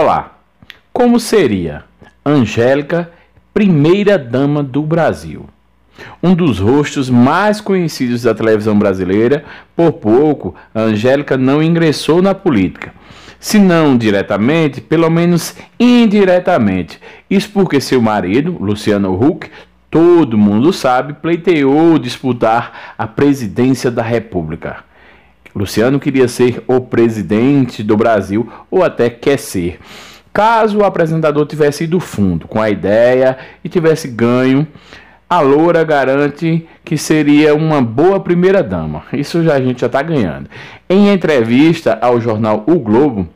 Olá, como seria Angélica, primeira dama do Brasil? Um dos rostos mais conhecidos da televisão brasileira, por pouco, Angélica não ingressou na política. Se não diretamente, pelo menos indiretamente. Isso porque seu marido, Luciano Huck, todo mundo sabe, pleiteou disputar a presidência da República. Luciano queria ser o presidente do Brasil ou até quer ser. Caso o apresentador tivesse ido fundo com a ideia e tivesse ganho, a Loura garante que seria uma boa primeira dama. Isso já a gente já está ganhando. Em entrevista ao jornal O Globo,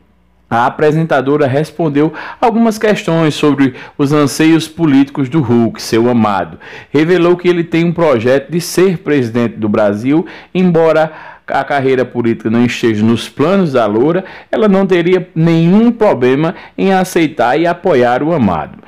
a apresentadora respondeu algumas questões sobre os anseios políticos do Hulk, seu amado. Revelou que ele tem um projeto de ser presidente do Brasil, embora a carreira política não esteja nos planos da Loura, ela não teria nenhum problema em aceitar e apoiar o amado.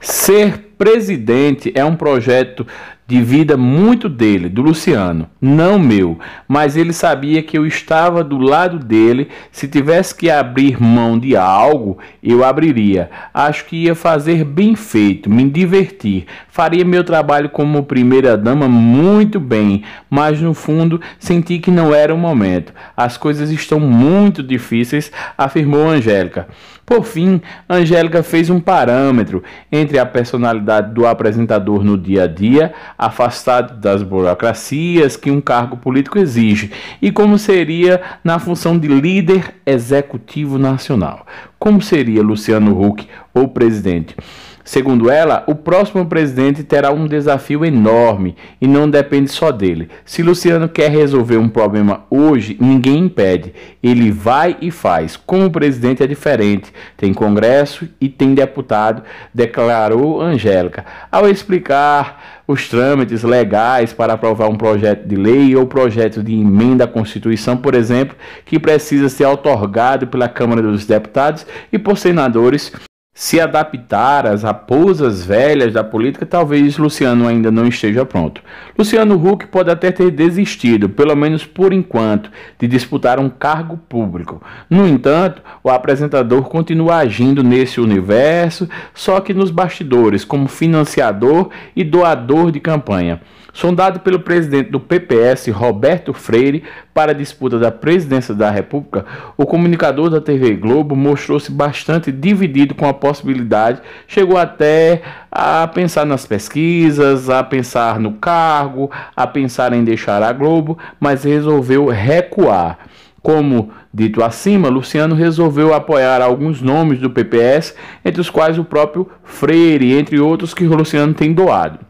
Ser presidente é um projeto de vida muito dele, do Luciano, não meu, mas ele sabia que eu estava do lado dele, se tivesse que abrir mão de algo, eu abriria. Acho que ia fazer bem feito, me divertir, faria meu trabalho como primeira dama muito bem, mas no fundo senti que não era o momento. As coisas estão muito difíceis, afirmou Angélica. Por fim, Angélica fez um parâmetro entre a personalidade do apresentador no dia a dia, afastado das burocracias que um cargo político exige, e como seria na função de líder executivo nacional. Como seria Luciano Huck ou presidente? Segundo ela, o próximo presidente terá um desafio enorme e não depende só dele. Se Luciano quer resolver um problema hoje, ninguém impede. Ele vai e faz. Como presidente é diferente. Tem Congresso e tem deputado, declarou Angélica. Ao explicar os trâmites legais para aprovar um projeto de lei ou projeto de emenda à Constituição, por exemplo, que precisa ser otorgado pela Câmara dos Deputados e por senadores se adaptar às raposas velhas da política, talvez Luciano ainda não esteja pronto. Luciano Huck pode até ter desistido, pelo menos por enquanto, de disputar um cargo público. No entanto, o apresentador continua agindo nesse universo, só que nos bastidores, como financiador e doador de campanha. Sondado pelo presidente do PPS, Roberto Freire, para a disputa da presidência da República, o comunicador da TV Globo mostrou-se bastante dividido com a possibilidade, chegou até a pensar nas pesquisas, a pensar no cargo, a pensar em deixar a Globo, mas resolveu recuar. Como dito acima, Luciano resolveu apoiar alguns nomes do PPS, entre os quais o próprio Freire, entre outros que Luciano tem doado.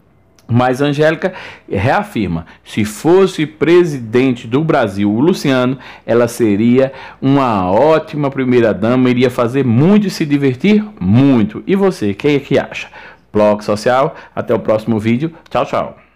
Mas Angélica reafirma: se fosse presidente do Brasil o Luciano, ela seria uma ótima primeira-dama, iria fazer muito e se divertir muito. E você, quem é que acha? Bloco Social, até o próximo vídeo. Tchau, tchau.